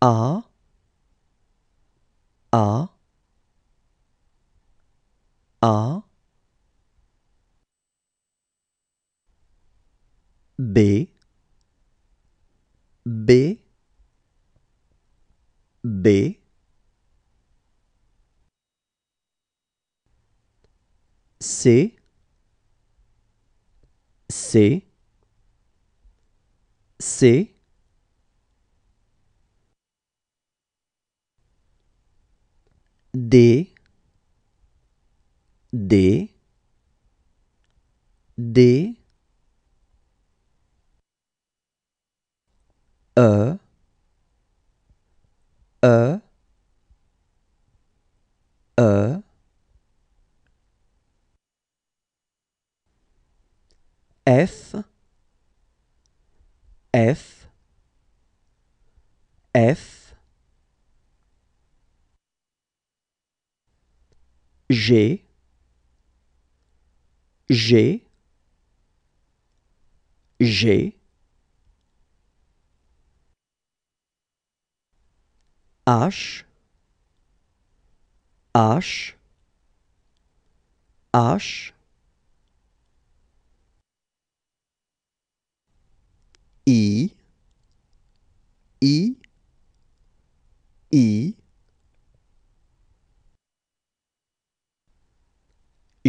A A A B B B C C C D D D E E E F F F j'ai, J j'ai, H, H, H,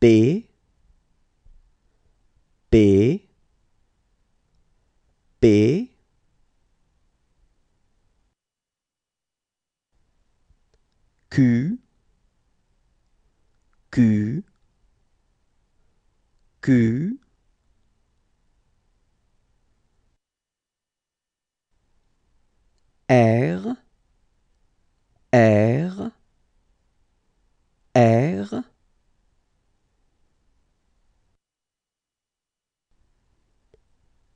B B B Q Q Q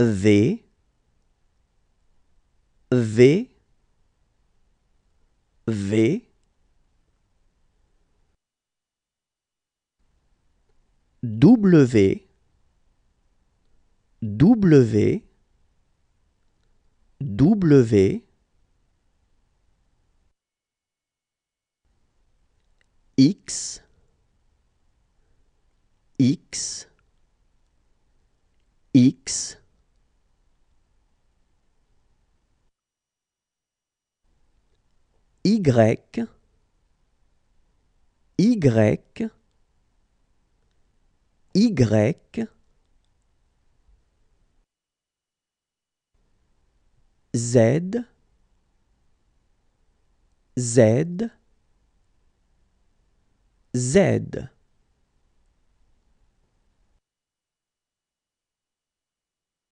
V V V W W W X X X Y, Y, Y, Z, Z, Z.